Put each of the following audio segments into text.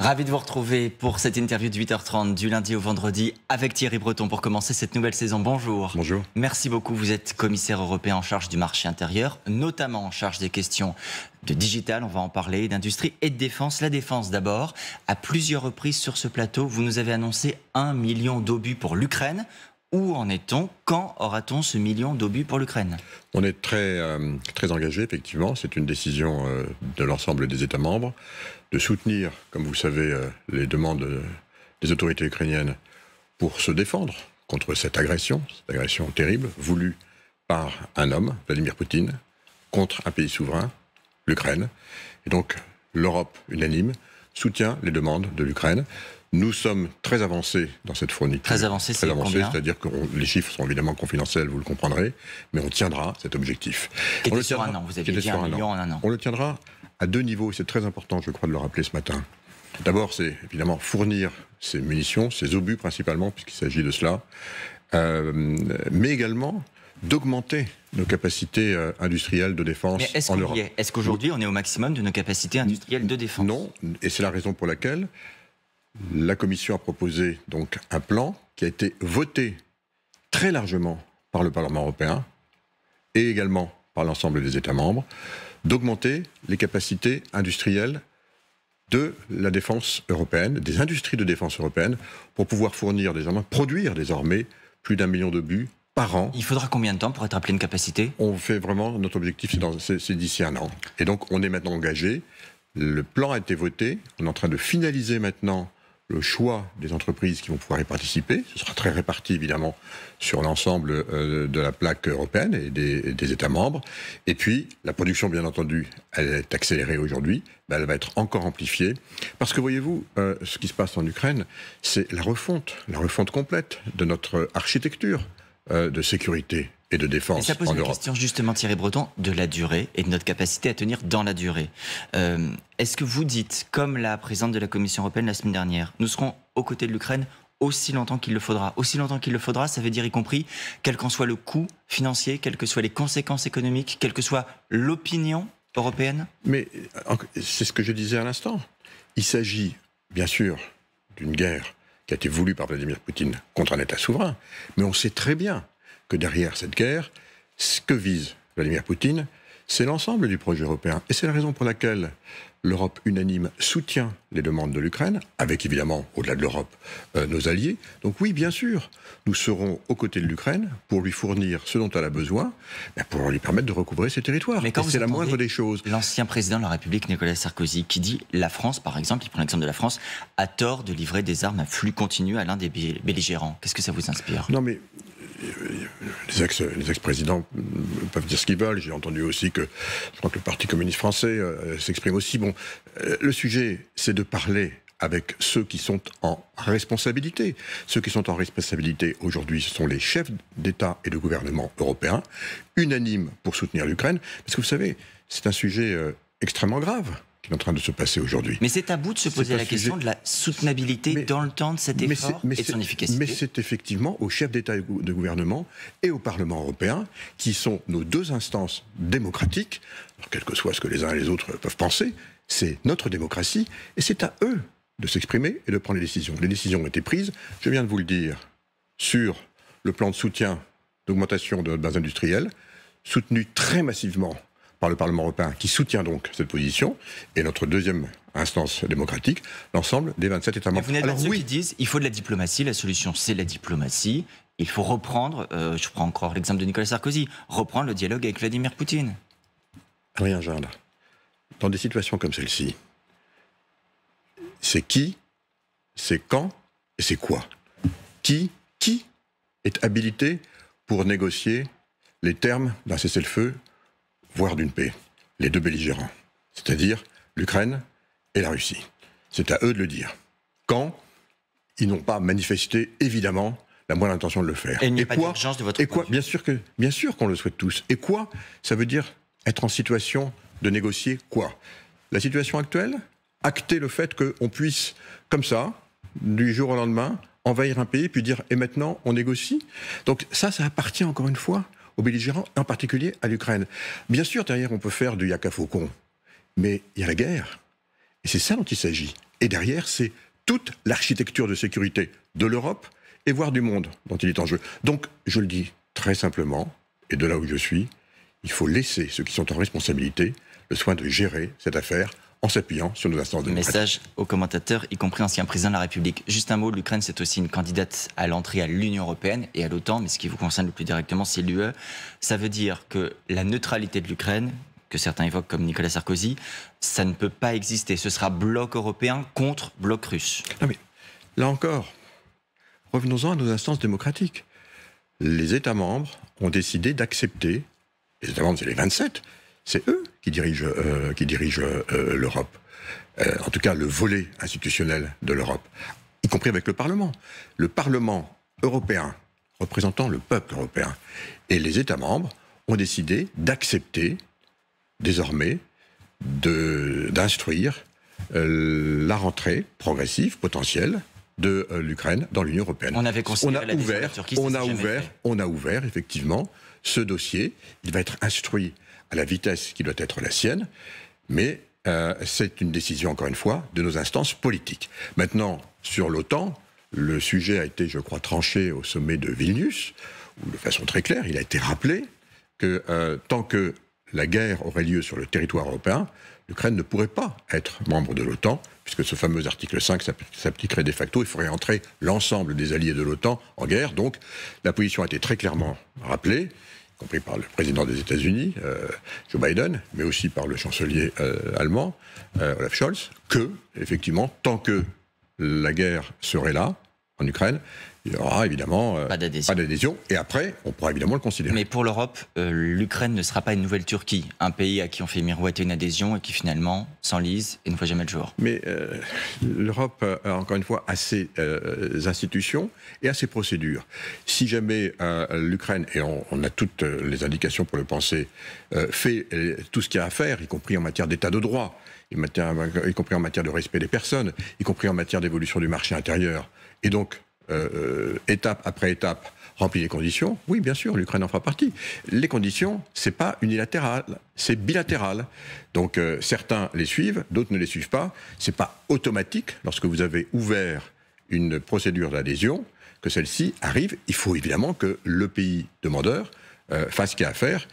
Ravi de vous retrouver pour cette interview de 8h30 du lundi au vendredi avec Thierry Breton pour commencer cette nouvelle saison. Bonjour. Bonjour. Merci beaucoup. Vous êtes commissaire européen en charge du marché intérieur, notamment en charge des questions de digital, on va en parler, d'industrie et de défense. La défense d'abord. À plusieurs reprises sur ce plateau, vous nous avez annoncé un million d'obus pour l'Ukraine. Où en est-on Quand aura-t-on ce million d'obus pour l'Ukraine On est très, euh, très engagé, effectivement. C'est une décision euh, de l'ensemble des États membres de soutenir, comme vous le savez, euh, les demandes euh, des autorités ukrainiennes pour se défendre contre cette agression, cette agression terrible, voulue par un homme, Vladimir Poutine, contre un pays souverain, l'Ukraine. Et donc, l'Europe unanime soutient les demandes de l'Ukraine. Nous sommes très avancés dans cette fourniture. Très avancés, c'est C'est-à-dire que les chiffres sont évidemment confidentiels, vous le comprendrez, mais on tiendra cet objectif. on le tiendra, vous avez dit un an. On le tiendra à deux niveaux. et C'est très important, je crois, de le rappeler ce matin. D'abord, c'est évidemment fournir ces munitions, ces obus principalement, puisqu'il s'agit de cela, euh, mais également d'augmenter nos capacités euh, industrielles de défense est en Europe. Est-ce qu'aujourd'hui on est au maximum de nos capacités industrielles de défense Non, et c'est la raison pour laquelle la Commission a proposé donc un plan qui a été voté très largement par le Parlement européen et également par l'ensemble des États membres d'augmenter les capacités industrielles de la défense européenne, des industries de défense européenne, pour pouvoir fournir désormais, produire désormais plus d'un million de buts par an. Il faudra combien de temps pour être à pleine capacité On fait vraiment, notre objectif c'est d'ici un an. Et donc on est maintenant engagé, le plan a été voté, on est en train de finaliser maintenant le choix des entreprises qui vont pouvoir y participer. Ce sera très réparti, évidemment, sur l'ensemble euh, de la plaque européenne et des, États membres. Et puis, la production, bien entendu, elle est accélérée aujourd'hui, mais elle va être encore amplifiée. Parce que, voyez-vous, euh, ce qui se passe en Ukraine, c'est la refonte, la refonte complète de notre architecture euh, de sécurité et de défense. ça pose en question justement, Thierry Breton, de la durée et de notre capacité à tenir dans la durée. Euh, est-ce que vous dites, comme la présidente de la Commission européenne la semaine dernière, nous serons aux côtés de l'Ukraine aussi longtemps qu'il le faudra. Aussi longtemps qu'il le faudra, ça veut dire y compris quel qu'en soit le coût financier, quelles que soient les conséquences économiques, quelle que soit l'opinion européenne. Mais euh, c'est ce que je disais à l'instant. Il s'agit, bien sûr, d'une guerre qui a été voulu par Vladimir Poutine contre un État souverain. Mais on sait très bien que derrière cette guerre, ce que vise Vladimir Poutine, c'est l'ensemble du projet européen. Et c'est la raison pour laquelle l'Europe unanime soutient les demandes de l'Ukraine, avec évidemment, au-delà de l'Europe, euh, nos alliés. Donc oui, bien sûr, nous serons aux côtés de l'Ukraine pour lui fournir ce dont elle a besoin, pour lui permettre de recouvrer ses territoires. Mais quand c'est la moindre des choses. L'ancien président de la République, Nicolas Sarkozy, qui dit la France, par exemple, il prend l'exemple de la France, a tort de livrer des armes à flux continu à l'un des belligérants. Qu'est-ce que ça vous inspire Non, mais les ex-présidents peuvent dire ce qu'ils veulent. J'ai entendu aussi que je crois que le Parti communiste français euh, s'exprime aussi. Bon, euh, le sujet, c'est de parler avec ceux qui sont en responsabilité. Ceux qui sont en responsabilité aujourd'hui, ce sont les chefs d'État et de gouvernement européens, unanimes pour soutenir l'Ukraine. Parce que vous savez, c'est un sujet euh, extrêmement grave en train de se passer aujourd'hui. Mais c'est à bout de se poser la question de la soutenabilité dans le temps de cet effort mais et de son efficacité. Mais c'est effectivement aux chefs d'État et de gouvernement et au Parlement européen, qui sont nos deux instances démocratiques, quel que soit ce que les uns et les autres peuvent penser, c'est notre démocratie, et c'est à eux de s'exprimer et de prendre les décisions. Les décisions ont été prises, je viens de vous le dire, sur le plan de soutien d'augmentation de notre base industrielle, soutenu très massivement par le Parlement européen, qui soutient donc cette position, et notre deuxième instance démocratique, l'ensemble des 27 États membres. Vous n'êtes pas ceux qui disent il faut de la diplomatie, la solution c'est la diplomatie, il faut reprendre, euh, je prends encore l'exemple de Nicolas Sarkozy, reprendre le dialogue avec Vladimir Poutine. Rien, Gérard, Dans des situations comme celle-ci, c'est qui, c'est quand et c'est quoi Qui, qui est habilité pour négocier les termes d'un cessez-le-feu voire d'une paix, les deux belligérants, c'est-à-dire l'Ukraine et la Russie. C'est à eux de le dire. Quand ils n'ont pas manifesté, évidemment, la moindre intention de le faire. Et, il n'y a quoi, de votre et quoi Bien sûr que, bien sûr qu'on le souhaite tous. Et quoi Ça veut dire être en situation de négocier quoi La situation actuelle Acter le fait qu'on puisse, comme ça, du jour au lendemain, envahir un pays puis dire et maintenant on négocie. Donc ça, ça appartient encore une fois aux belligérants, en particulier à l'Ukraine. Bien sûr, derrière, on peut faire du yaka faucon, mais il y a la guerre. Et c'est ça dont il s'agit. Et derrière, c'est toute l'architecture de sécurité de l'Europe et voire du monde dont il est en jeu. Donc, je le dis très simplement, et de là où je suis, il faut laisser ceux qui sont en responsabilité le soin de gérer cette affaire en s'appuyant sur nos instances démocratiques. Message aux commentateurs, y compris ancien président de la République. Juste un mot, l'Ukraine, c'est aussi une candidate à l'entrée à l'Union européenne et à l'OTAN, mais ce qui vous concerne le plus directement, c'est l'UE. Ça veut dire que la neutralité de l'Ukraine, que certains évoquent comme Nicolas Sarkozy, ça ne peut pas exister. Ce sera bloc européen contre bloc russe. mais, là encore, revenons-en à nos instances démocratiques. Les États membres ont décidé d'accepter, les États membres, c'est les 27, c'est eux qui dirige, euh, dirige euh, l'Europe. Euh, en tout cas, le volet institutionnel de l'Europe, y compris avec le Parlement. Le Parlement européen, représentant le peuple européen, et les États membres ont décidé d'accepter, désormais, d'instruire la rentrée progressive, potentielle, de l'Ukraine dans l'Union européenne. On avait on ouvert, on a ouvert, on a ouvert effectivement ce dossier. Il va être instruit à la vitesse qui doit être la sienne, mais euh, c'est une décision, encore une fois, de nos instances politiques. Maintenant, sur l'OTAN, le sujet a été, je crois, tranché au sommet de Vilnius, où de façon très claire, il a été rappelé que euh, tant que la guerre aurait lieu sur le territoire européen, l'Ukraine ne pourrait pas être membre de l'OTAN, puisque ce fameux article 5 s'appliquerait de facto, il faudrait entrer l'ensemble des alliés de l'OTAN en guerre. Donc la position a été très clairement rappelée, compris par le président des États-Unis, euh, Joe Biden, mais aussi par le chancelier euh, allemand, euh, Olaf Scholz, que, effectivement, tant que la guerre serait là, en Ukraine, il y aura évidemment euh, pas d'adhésion. Et après, on pourra évidemment le considérer. Mais pour l'Europe, euh, l'Ukraine ne sera pas une nouvelle Turquie, un pays à qui on fait miroiter une adhésion et qui finalement s'enlise et ne voit jamais le jour. Mais euh, l'Europe, encore une fois, a ses institutions et a ses procédures. Si jamais l'Ukraine, et on, a toutes les indications pour le penser, fait tout ce qu'il y a à faire, y compris en matière d'état de droit, y compris en matière de respect des personnes, y compris en matière d'évolution du marché intérieur, et donc euh, euh, étape après étape, remplit les conditions, oui, bien sûr, l'Ukraine en fera partie. Les conditions, c'est pas unilatéral, c'est bilatéral. Donc euh, certains les suivent, d'autres ne les suivent pas. n'est pas automatique lorsque vous avez ouvert une procédure d'adhésion que celle-ci arrive. Il faut évidemment que le pays demandeur fasse ce qu'il y a à faire.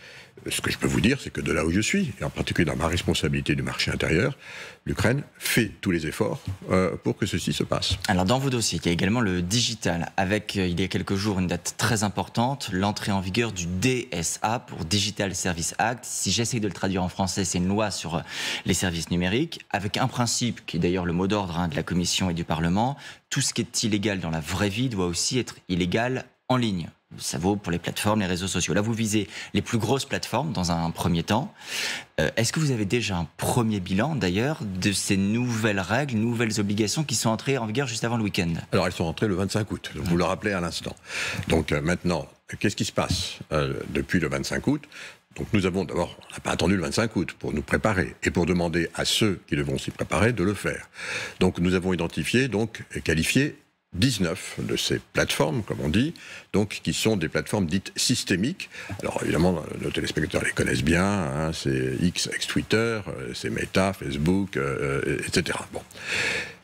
Ce que je peux vous dire, c'est que de là où je suis, et en particulier dans ma responsabilité du marché intérieur, l'Ukraine fait tous les efforts euh, pour que ceci se passe. Alors dans vos dossiers, il y a également le digital, avec euh, il y a quelques jours une date très importante, l'entrée en vigueur du DSA pour Digital Service Act. Si j'essaye de le traduire en français, c'est une loi sur euh, les services numériques, avec un principe qui est d'ailleurs le mot d'ordre hein, de la Commission et du Parlement, tout ce qui est illégal dans la vraie vie doit aussi être illégal en ligne. Ça vaut pour les plateformes, les réseaux sociaux. Là, vous visez les plus grosses plateformes dans un premier temps. Euh, est-ce que vous avez déjà un premier bilan, d'ailleurs, de ces nouvelles règles, nouvelles obligations qui sont entrées en vigueur juste avant le week-end Alors, elles sont entrées le 25 août. Vous le rappelez à l'instant. Donc euh, maintenant, qu'est-ce qui se passe euh, depuis le 25 août donc nous avons d'abord, on n'a pas attendu le 25 août pour nous préparer et pour demander à ceux qui devront s'y préparer de le faire. Donc nous avons identifié, donc qualifié 19 de ces plateformes, comme on dit, donc qui sont des plateformes dites systémiques. Alors évidemment, nos téléspectateurs les connaissent bien, hein, c'est X, twitter euh, c'est Meta, Facebook, euh, euh, etc. Bon.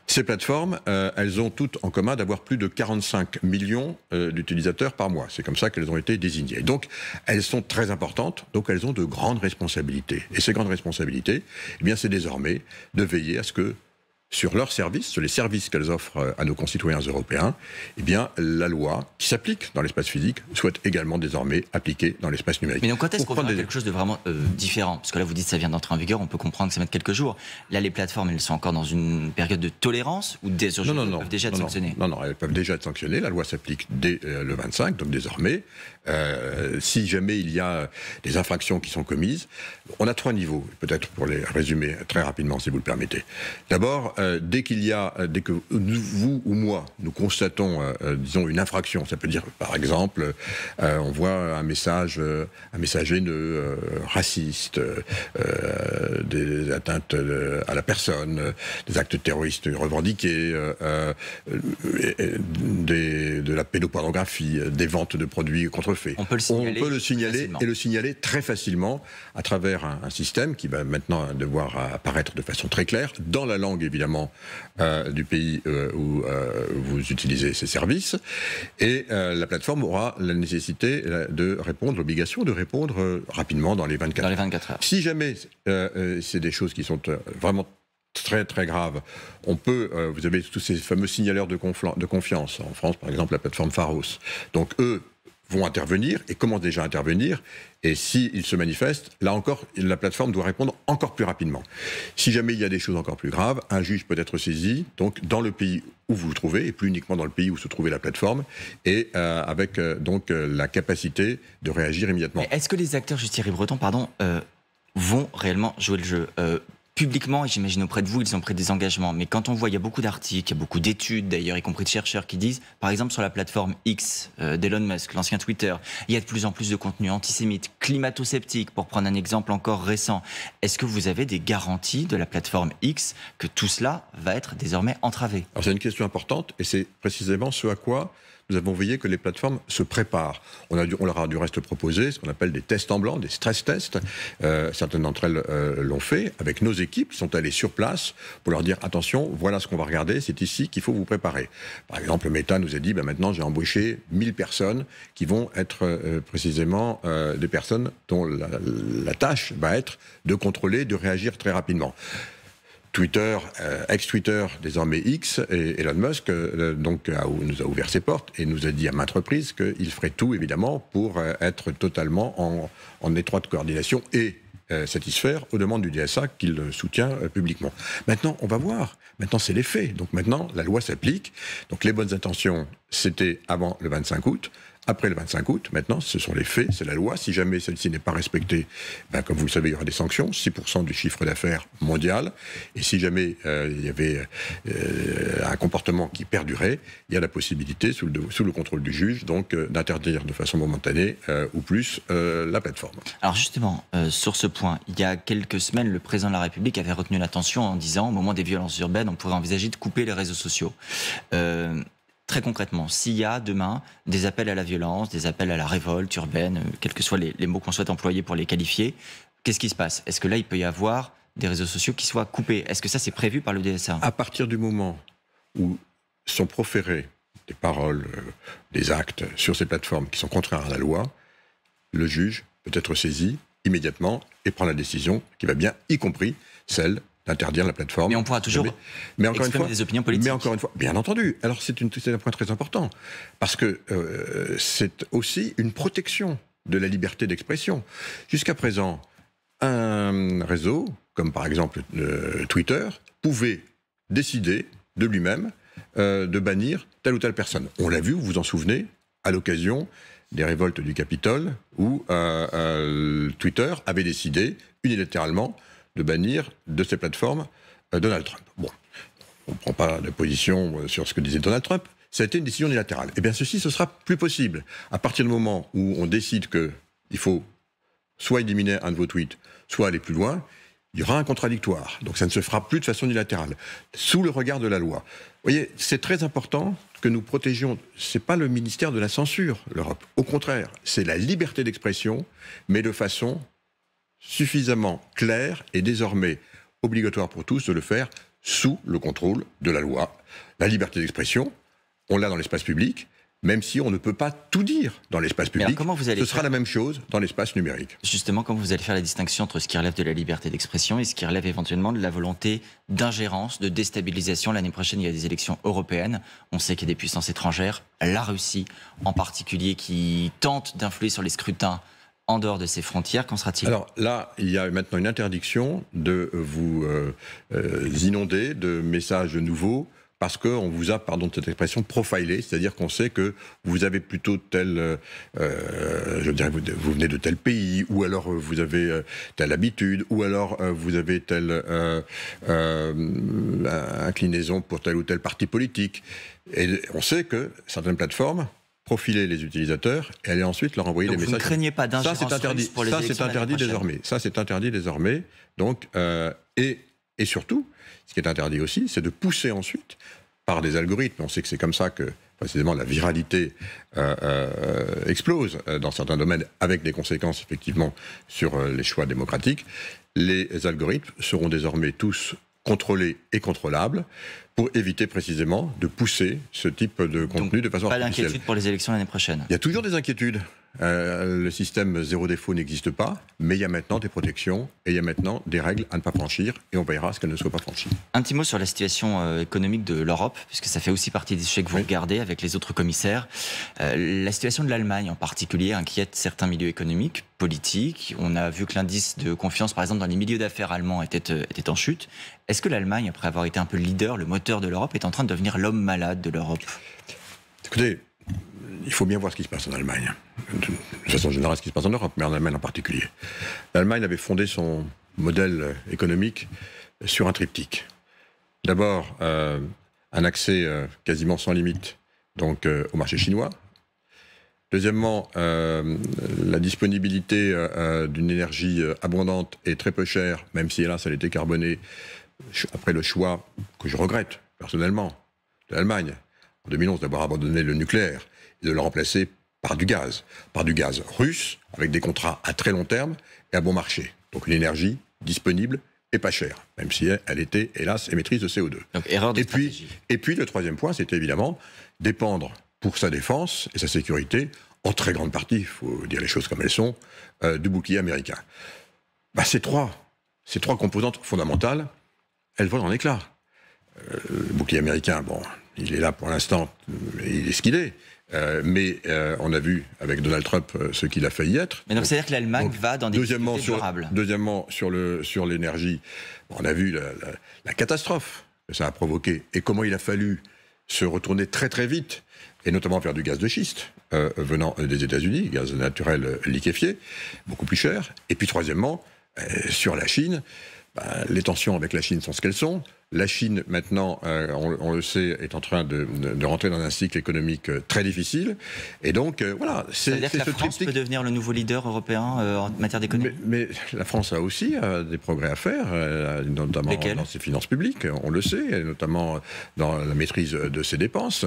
Ces plateformes, elles ont toutes en commun d'avoir plus de 45 millions d'utilisateurs par mois. C'est comme ça qu'elles ont été désignées. Donc, elles sont très importantes, donc elles ont de grandes responsabilités. Et ces grandes responsabilités, eh bien, c'est désormais de veiller à ce que sur leurs services, sur les services qu'elles offrent euh, à nos concitoyens européens, eh bien, la loi qui s'applique dans l'espace physique souhaite également désormais appliquer dans l'espace numérique. Mais donc, quand est-ce qu'on parle quelque chose de vraiment euh, différent Parce que là, vous dites que ça vient d'entrer en vigueur, on peut comprendre que ça met quelques jours. Là, les plateformes, elles sont encore dans une période de tolérance ou des non, non, non, peuvent déjà être sanctionnées Non, non, elles peuvent déjà être sanctionnées. La loi s'applique dès euh, le 25, donc désormais. si jamais il y a des infractions qui sont commises, on a trois niveaux, peut-être pour les résumer très rapidement, si vous le permettez. D'abord, euh, dès qu'il y a, euh, dès que vous ou moi, nous constatons, euh, disons, une infraction, ça peut dire, par exemple, on voit un message, un message haineux, raciste, des atteintes à la personne, des actes terroristes revendiqués, de la pédopornographie, des ventes de produits contrefaits. On peut le signaler, et le signaler très facilement à travers un, un système qui va maintenant devoir apparaître de façon très claire, dans la langue évidemment euh, du pays euh, où euh, vous utilisez ces services. Et la plateforme aura la nécessité de répondre, l'obligation de répondre rapidement dans les 24 heures. 24 heures. Si jamais c'est des choses qui sont vraiment très très graves On peut, vous avez tous ces fameux signaleurs de, de, confiance en France, par exemple la plateforme Pharos. Donc eux vont intervenir et commencent déjà à intervenir. Et s'ils se manifestent, là encore, la plateforme doit répondre encore plus rapidement. Si jamais il y a des choses encore plus graves, un juge peut être saisi, donc dans le pays où vous vous trouvez, et plus uniquement dans le pays où se trouvait la plateforme, et euh, avec euh, donc euh, la capacité de réagir immédiatement. Est-ce que les acteurs, Justice Breton, pardon, vont réellement jouer le jeu publiquement, et j'imagine auprès de vous, ils ont pris des engagements. Mais quand on voit, il y a beaucoup d'articles, il y a beaucoup d'études, d'ailleurs, y compris de chercheurs, qui disent, par exemple, sur la plateforme X euh, d'Elon Musk, l'ancien Twitter, il y a de plus en plus de contenus antisémites, climato sceptiques pour prendre un exemple encore récent. Est-ce que vous avez des garanties de la plateforme X que tout cela va être désormais entravé Alors, c'est une question importante, et c'est précisément ce à quoi nous avons veillé que les plateformes se préparent. On, a on leur a du reste proposé ce qu'on appelle des tests en blanc, des stress tests. Euh, certaines d'entre elles euh, l'ont fait avec nos équipes, sont allées sur place pour leur dire attention, voilà ce qu'on va regarder, c'est ici qu'il faut vous préparer. Par exemple, Meta nous a dit bah, maintenant j'ai embauché 1000 personnes qui vont être euh, précisément des personnes dont la tâche va être de contrôler, de réagir très rapidement. Twitter, euh, ex-Twitter, désormais X, et Elon Musk euh, donc nous a ouvert ses portes et nous a dit à maintes reprises qu'il ferait tout évidemment pour euh, être totalement en, en, étroite coordination et satisfaire aux demandes du DSA qu'il soutient publiquement. Maintenant, on va voir. Maintenant, c'est les faits. Donc maintenant, la loi s'applique. Donc les bonnes intentions, c'était avant le 25 août après le 25 août. Maintenant, ce sont les faits, c'est la loi. Si jamais celle-ci n'est pas respectée, ben, comme vous le savez, il y aura des sanctions. 6% du chiffre d'affaires mondial. Et si jamais euh, il y avait euh, un comportement qui perdurait, il y a la possibilité, sous le, contrôle du juge, donc euh, d'interdire de façon momentanée ou plus la plateforme. Alors justement, sur ce point, il y a quelques semaines, le président de la République avait retenu l'attention en disant, au moment des violences urbaines, on pourrait envisager de couper les réseaux sociaux. Très concrètement, s'il y a demain des appels à la violence, des appels à la révolte urbaine, euh, quels que soient les, mots qu'on souhaite employer pour les qualifier, qu'est-ce qui se passe Est-ce que là, il peut y avoir des réseaux sociaux qui soient coupés Est-ce que ça, c'est prévu par le DSA À partir du moment où sont proférées des paroles, euh, des actes sur ces plateformes qui sont contraires à la loi, le juge peut être saisi immédiatement et prendre la décision qui va bien, y compris celle d'interdire la plateforme. Mais on pourra toujours exprimer des opinions politiques. Mais encore une fois, bien entendu. Alors c'est, un point très important, parce que euh, c'est aussi une protection de la liberté d'expression. Jusqu'à présent, un réseau, comme par exemple euh, Twitter, pouvait décider de lui-même euh, de bannir telle ou telle personne. On l'a vu, vous vous en souvenez, à l'occasion des révoltes du Capitole, où Twitter avait décidé unilatéralement de bannir de ces plateformes euh, Donald Trump. Bon, on ne prend pas la position euh, sur ce que disait Donald Trump. Ça a été une décision unilatérale. Eh bien, ceci, ce sera plus possible. À partir du moment où on décide qu'il faut soit éliminer un de vos tweets, soit aller plus loin, il y aura un contradictoire. Donc ça ne se fera plus de façon unilatérale, sous le regard de la loi. Vous voyez, c'est très important que nous protégions. Ce n'est pas le ministère de la censure, l'Europe. Au contraire, c'est la liberté d'expression, mais de façon suffisamment clair et désormais obligatoire pour tous de le faire sous le contrôle de la loi. La liberté d'expression, on l'a dans l'espace public, même si on ne peut pas tout dire dans l'espace public. ce sera la même chose dans l'espace numérique. Justement, comment vous allez faire la distinction entre ce qui relève de la liberté d'expression et ce qui relève éventuellement de la volonté d'ingérence, de déstabilisation L'année prochaine, il y a des élections européennes. On sait qu'il y a des puissances étrangères, la Russie en particulier, qui tente d'influer sur les scrutins en dehors de ces frontières, qu'en sera-t-il Alors là, il y a maintenant une interdiction de vous euh, euh, inonder de messages nouveaux parce qu'on vous a, pardon cette expression, profilé, c'est-à-dire qu'on sait que vous avez plutôt tel, euh, je dirais, vous, vous, venez de tel pays, ou alors vous avez telle habitude, ou alors vous avez telle inclinaison pour tel ou tel parti politique. Et on sait que certaines plateformes, profiler les utilisateurs et aller ensuite leur envoyer des messages. ne craignez pas d'ingérence Ça, c'est interdit, ça, c'est interdit désormais. Ça, c'est interdit désormais. Donc, euh, et, surtout, ce qui est interdit aussi, c'est de pousser ensuite par des algorithmes. On sait que c'est comme ça que précisément la viralité euh, euh, explose dans certains domaines, avec des conséquences effectivement sur les choix démocratiques. Les algorithmes seront désormais tous contrôlée et contrôlable pour éviter précisément de pousser ce type de contenu de façon Pas d'inquiétude pour les élections l'année prochaine. Il y a toujours des inquiétudes. Euh, le système zéro défaut n'existe pas, mais il y a maintenant des protections et il y a maintenant des règles à ne pas franchir et on veillera à ce qu'elles ne soient pas franchies. Un petit mot sur la situation euh, économique de l'Europe, puisque ça fait aussi partie des sujets que vous regardez avec les autres commissaires. Euh, la situation de l'Allemagne en particulier inquiète certains milieux économiques, politiques. On a vu que l'indice de confiance, par exemple, dans les milieux d'affaires allemands était, était en chute. Est-ce que l'Allemagne, après avoir été un peu le leader, le moteur de l'Europe, est en train de devenir l'homme malade de l'Europe Écoutez, il faut bien voir ce qui se passe en Allemagne. De façon générale, ce qui se passe en Europe, mais en Allemagne en particulier. L'Allemagne avait fondé son modèle économique sur un triptyque. D'abord, euh, un accès euh, quasiment sans limite donc, euh, au marché chinois. Deuxièmement, la disponibilité d'une énergie abondante et très peu chère, même si là elle était carbonée, après le choix que je regrette personnellement de l'Allemagne en 2011 d'avoir abandonné le nucléaire de le remplacer par du gaz, par du gaz russe, avec des contrats à très long terme et à bon marché. Donc une énergie disponible et pas chère, même si elle était, hélas, émettrice de CO2. erreur de et Puis, et puis le troisième point, c'était évidemment dépendre pour sa défense et sa sécurité, en très grande partie, il faut dire les choses comme elles sont, euh, du bouclier américain. Bah, ces, trois, ces trois composantes fondamentales, elles volent en éclat. Euh, le bouclier américain, bon, il est là pour l'instant, euh, il est ce qu'il est. Euh, mais euh, on a vu avec Donald Trump ce qu'il a failli être. Mais donc c'est-à-dire que l'Allemagne va dans des deuxièmement sur, Deuxièmement, sur le sur l'énergie, on a vu la, catastrophe que ça a provoqué et comment il a fallu se retourner très très vite et notamment faire du gaz de schiste venant des États-Unis, gaz naturel liquéfié, beaucoup plus cher. Et puis troisièmement, sur la Chine, bah, les tensions avec la Chine sont ce qu'elles sont. La Chine, maintenant, euh, on, le sait, est en train de, de, rentrer dans un cycle économique euh, très difficile. Et donc, euh, voilà. C'est, c'est la France peut devenir le nouveau leader européen en matière d'économie mais, mais, la France a aussi des progrès à faire, notamment dans ses finances publiques, on le sait, et notamment dans la maîtrise de ses dépenses.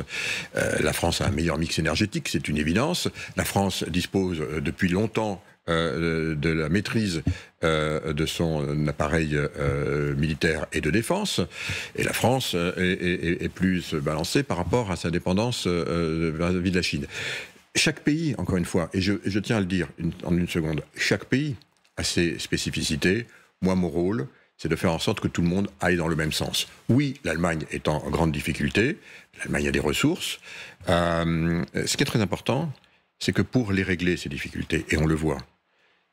la France a un meilleur mix énergétique, c'est une évidence. La France dispose depuis longtemps euh, euh, de la maîtrise euh, de son appareil militaire et de défense. Et la France est, plus balancée par rapport à sa dépendance vis-à-vis de la Chine. Chaque pays, encore une fois, et je, tiens à le dire en une seconde, chaque pays a ses spécificités. Moi, mon rôle, c'est de faire en sorte que tout le monde aille dans le même sens. Oui, l'Allemagne est en grande difficulté, l'Allemagne a des ressources. ce qui est très important, c'est que pour les régler, ces difficultés, et on le voit,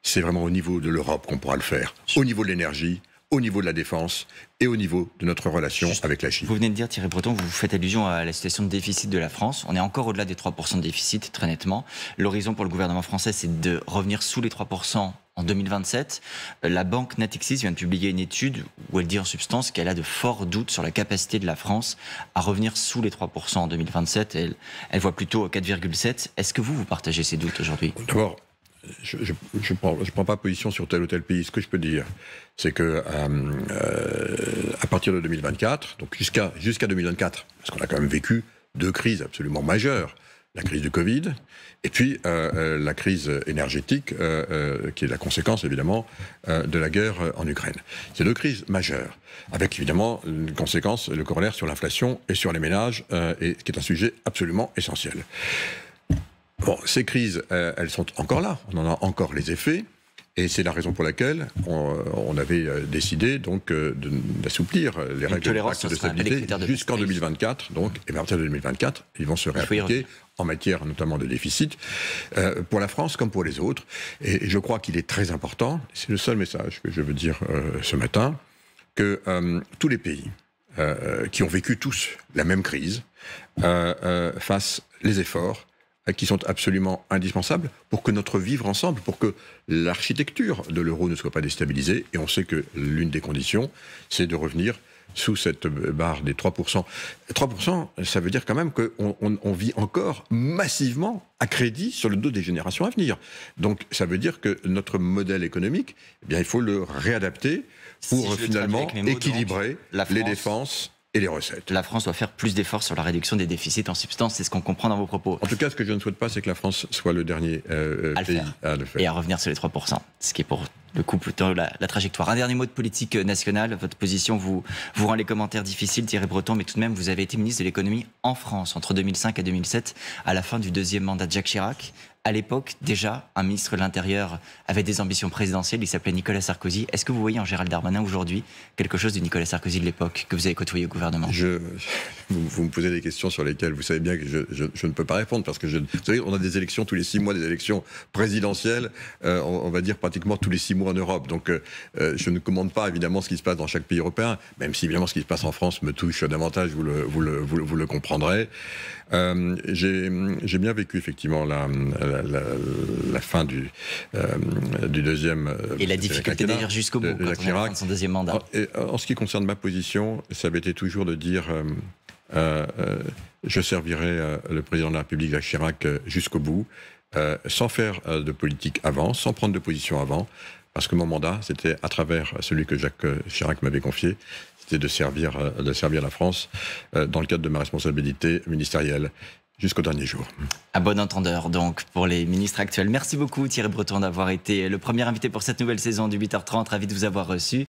c'est vraiment au niveau de l'Europe qu'on pourra le faire, au niveau de l'énergie, au niveau de la défense et au niveau de notre relation avec la Chine. Vous venez de dire, Thierry Breton, vous faites allusion à la situation de déficit de la France. On est encore au-delà des 3% de déficit, très nettement. L'horizon pour le gouvernement français, c'est de revenir sous les 3% en 2027. Euh, la banque Natixis vient de publier une étude où elle dit en substance qu'elle a de forts doutes sur la capacité de la France à revenir sous les 3% en 2027. Elle, voit plutôt 4,7. Est-ce que vous, vous partagez ces doutes aujourd'hui je ne prends, pas position sur tel ou tel pays. Ce que je peux dire, c'est que euh, euh, à partir de 2024, donc jusqu'à jusqu'à 2024, parce qu'on a quand même vécu deux crises absolument majeures, la crise du Covid et puis euh, la crise énergétique, qui est la conséquence évidemment de la guerre en Ukraine. Ces deux crises majeures, avec évidemment une conséquence, le corollaire sur l'inflation et sur les ménages, et, qui est un sujet absolument essentiel. Bon, ces crises, euh, elles sont encore là. On en a encore les effets. Et c'est la raison pour laquelle on, euh, avait euh, décidé donc d'assouplir les règles de, de stabilité jusqu'en 2024. Donc, et à partir de 2024, ils vont se réappliquer en matière notamment de déficit, pour la France comme pour les autres. Et, je crois qu'il est très important, c'est le seul message que je veux dire ce matin, que tous les pays qui ont vécu tous la même crise fassent les efforts euh, qui sont absolument indispensables pour que notre vivre ensemble, pour que l'architecture de l'euro ne soit pas déstabilisée. Et on sait que l'une des conditions, c'est de revenir sous cette barre des 3%. 3%, ça veut dire quand même qu'on on, on vit encore massivement à crédit sur le dos des générations à venir. Donc ça veut dire que notre modèle économique, eh bien, il faut le réadapter pour finalement équilibrer les défenses et les recettes. La France doit faire plus d'efforts sur la réduction des déficits en substance, c'est ce qu'on comprend dans vos propos. En tout cas, ce que je ne souhaite pas, c'est que la France soit le dernier euh, euh, pays à le faire. Et à revenir sur les 3%, ce qui est pour le coup, plutôt la, trajectoire. Un dernier mot de politique euh, nationale. Votre position vous, vous rend les commentaires difficiles, Thierry Breton, mais tout de même, vous avez été ministre de l'économie en France entre 2005 et 2007, à la fin du deuxième mandat de Jacques Chirac. À l'époque, déjà, un ministre de l'Intérieur avait des ambitions présidentielles. Il s'appelait Nicolas Sarkozy. Est-ce que vous voyez en Gérald Darmanin aujourd'hui quelque chose de Nicolas Sarkozy de l'époque que vous avez côtoyé au gouvernement je, vous, me posez des questions sur lesquelles vous savez bien que je, ne peux pas répondre parce que vous savez, on a des élections tous les six mois, des élections présidentielles, euh, on va dire pratiquement tous les six mois en Europe. Donc euh, euh, je ne commande pas évidemment ce qui se passe dans chaque pays européen, même si évidemment ce qui se passe en France me touche davantage, vous le, vous le, vous le, comprendrez. Euh, j'ai bien vécu effectivement la, la, fin du, du deuxième. Et la difficulté d'aller jusqu'au bout de, quand on son deuxième mandat. En, ce qui concerne ma position, ça avait été toujours de dire. je servirai le président de la République, Jacques Chirac, jusqu'au bout, sans faire de politique avant, sans prendre de position avant, parce que mon mandat, c'était à travers celui que Jacques euh, Chirac m'avait confié, c'était de servir, euh, de servir la France euh, dans le cadre de ma responsabilité ministérielle jusqu'au dernier jour. À bon entendeur, donc, pour les ministres actuels. Merci beaucoup, Thierry Breton, d'avoir été le premier invité pour cette nouvelle saison du 8h30. Ravi de vous avoir reçu.